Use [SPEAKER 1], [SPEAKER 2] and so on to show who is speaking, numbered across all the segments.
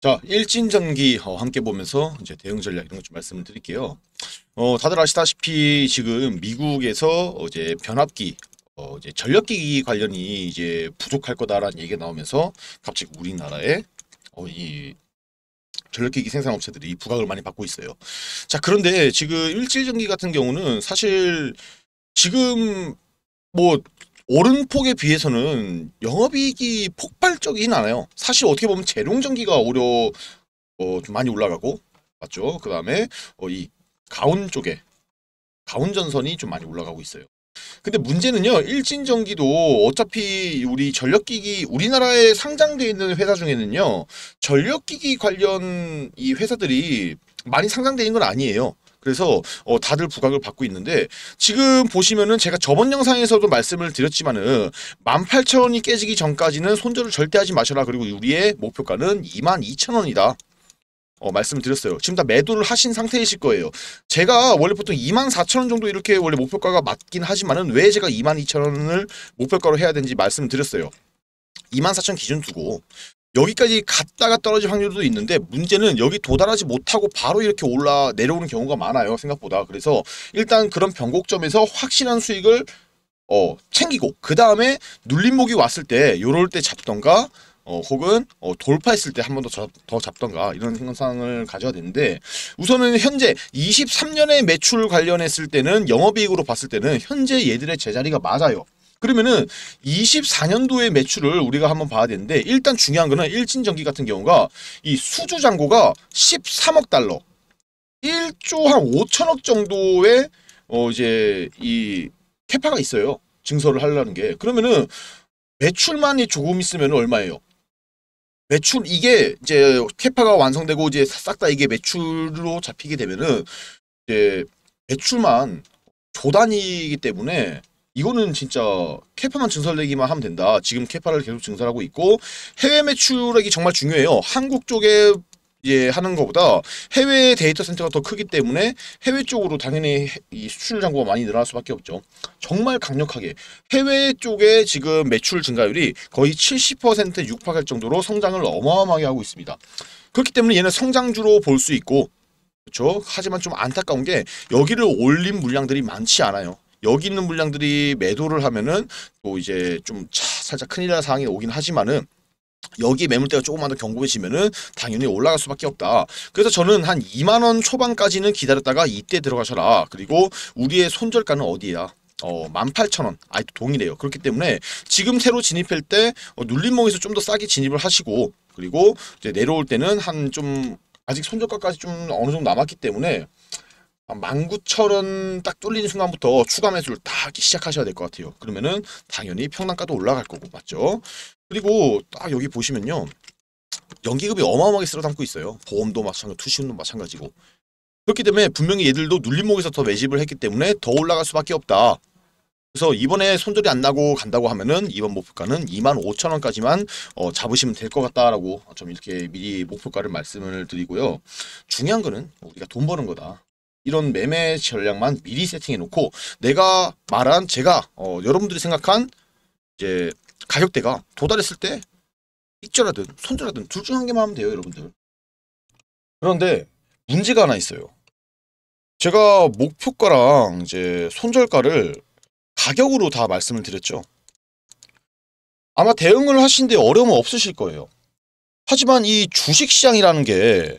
[SPEAKER 1] 자, 일진전기 어, 함께 보면서 이제 대응 전략 이런 것 좀 말씀을 드릴게요. 어, 다들 아시다시피 지금 미국에서 어제 변압기, 어, 이제 전력기 관련이 이제 부족할 거다라는 얘기가 나오면서 갑자기 우리나라에 어, 이 전력기기 생산업체들이 부각을 많이 받고 있어요. 자, 그런데 지금 일진전기 같은 경우는 사실 지금 뭐 오른폭에 비해서는 영업이익이 폭발적이진 않아요. 사실 어떻게 보면 재롱전기가 오히려 어, 좀 많이 올라가고 맞죠? 그 다음에 어, 이 가온 쪽에 가온 전선이 좀 많이 올라가고 있어요. 근데 문제는요. 일진전기도 어차피 우리 전력기기 우리나라에 상장되어 있는 회사 중에는요. 전력기기 관련 이 회사들이 많이 상장되어 있는 건 아니에요. 그래서 어, 다들 부각을 받고 있는데 지금 보시면은 제가 저번 영상에서도 말씀을 드렸지만은 18,000원이 깨지기 전까지는 손절을 절대 하지 마셔라. 그리고 우리의 목표가는 22,000원이다. 어, 말씀드렸어요. 을 지금 다 매도를 하신 상태이실 거예요. 제가 원래 보통 24,000원 정도 이렇게 원래 목표가가 맞긴 하지만은 왜 제가 22,000원을 목표가로 해야 되는지 말씀드렸어요. 을24,000 기준 두고 여기까지 갔다가 떨어질 확률도 있는데 문제는 여기 도달하지 못하고 바로 이렇게 올라 내려오는 경우가 많아요 생각보다 그래서 일단 그런 변곡점에서 확실한 수익을 어, 챙기고 그 다음에 눌림목이 왔을 때 요럴 때 잡던가 어, 혹은 어, 돌파했을 때 한 번 더 더 잡던가 이런 상황을 가져야 되는데 우선은 현재 23년의 매출 관련했을 때는 영업이익으로 봤을 때는 현재 얘들의 제자리가 맞아요. 그러면은 24년도의 매출을 우리가 한번 봐야 되는데 일단 중요한 거는 일진전기 같은 경우가 이 수주 잔고가 13억 달러 1조 한 5천억 정도의 어 이제 이 캐파가 있어요. 증설을 하려는 게. 그러면은 매출만이 조금 있으면 얼마예요? 매출 이게 이제 캐파가 완성되고 이제 싹 다 이게 매출로 잡히게 되면은 이제 매출만 조단이기 때문에 이거는 진짜 캐파만 증설되기만 하면 된다. 지금 캐파를 계속 증설하고 있고 해외 매출액이 정말 중요해요. 한국 쪽에 예, 하는 것보다 해외 데이터 센터가 더 크기 때문에 해외 쪽으로 당연히 이 수출 잔고가 많이 늘어날 수밖에 없죠. 정말 강력하게 해외 쪽에 지금 매출 증가율이 거의 70% 육박할 정도로 성장을 어마어마하게 하고 있습니다. 그렇기 때문에 얘는 성장주로 볼 수 있고 그렇죠. 하지만 좀 안타까운 게 여기를 올린 물량들이 많지 않아요. 여기 있는 물량들이 매도를 하면은 또 이제 좀 차, 살짝 큰일 날 상황이 오긴 하지만은 여기 매물대가 조금만 더경고해지면은 당연히 올라갈 수밖에 없다. 그래서 저는 한 2만원 초반까지는 기다렸다가 이때 들어가셔라. 그리고 우리의 손절가는 어디야? 어, 18,000원. 아이도 동일해요. 그렇기 때문에 지금 새로 진입할 때 어, 눌림목에서 좀 더 싸게 진입을 하시고 그리고 이제 내려올 때는 한 좀 아직 손절가까지 좀 어느 정도 남았기 때문에 만구천원딱뚫린 아, 순간부터 추가 매수를 다 하기 시작하셔야 될 것 같아요. 그러면은 당연히 평당가도 올라갈 거고 맞죠? 그리고 딱 여기 보시면요. 연기금이 어마어마하게 쓸어담고 있어요. 보험도 마찬가지고 투신도 마찬가지고 그렇기 때문에 분명히 얘들도 눌림목에서 더 매집을 했기 때문에 더 올라갈 수밖에 없다. 그래서 이번에 손절이 안 나고 간다고 하면은 이번 목표가는 25,000원까지만 어, 잡으시면 될 것 같다라고 좀 이렇게 미리 목표가를 말씀을 드리고요. 중요한 거는 우리가 돈 버는 거다. 이런 매매 전략만 미리 세팅해 놓고 내가 말한 제가 어, 여러분들이 생각한 이제 가격대가 도달했을 때 익절하든 손절하든 둘 중 한 개만 하면 돼요 여러분들 그런데 문제가 하나 있어요 제가 목표가랑 이제 손절가를 가격으로 다 말씀을 드렸죠 아마 대응을 하신데 어려움은 없으실 거예요 하지만 이 주식시장이라는 게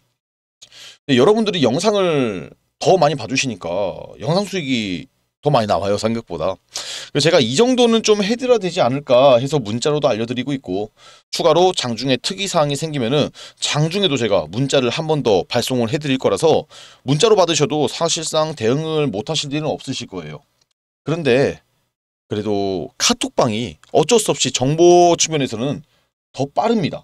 [SPEAKER 1] 여러분들이 영상을 더 많이 봐주시니까 영상 수익이 더 많이 나와요 생각보다 그래서 제가 이 정도는 좀 해드려야 되지 않을까 해서 문자로도 알려드리고 있고 추가로 장중에 특이사항이 생기면은 장중에도 제가 문자를 한 번 더 발송을 해드릴 거라서 문자로 받으셔도 사실상 대응을 못하실 일은 없으실 거예요 그런데 그래도 카톡방이 어쩔 수 없이 정보 측면에서는 더 빠릅니다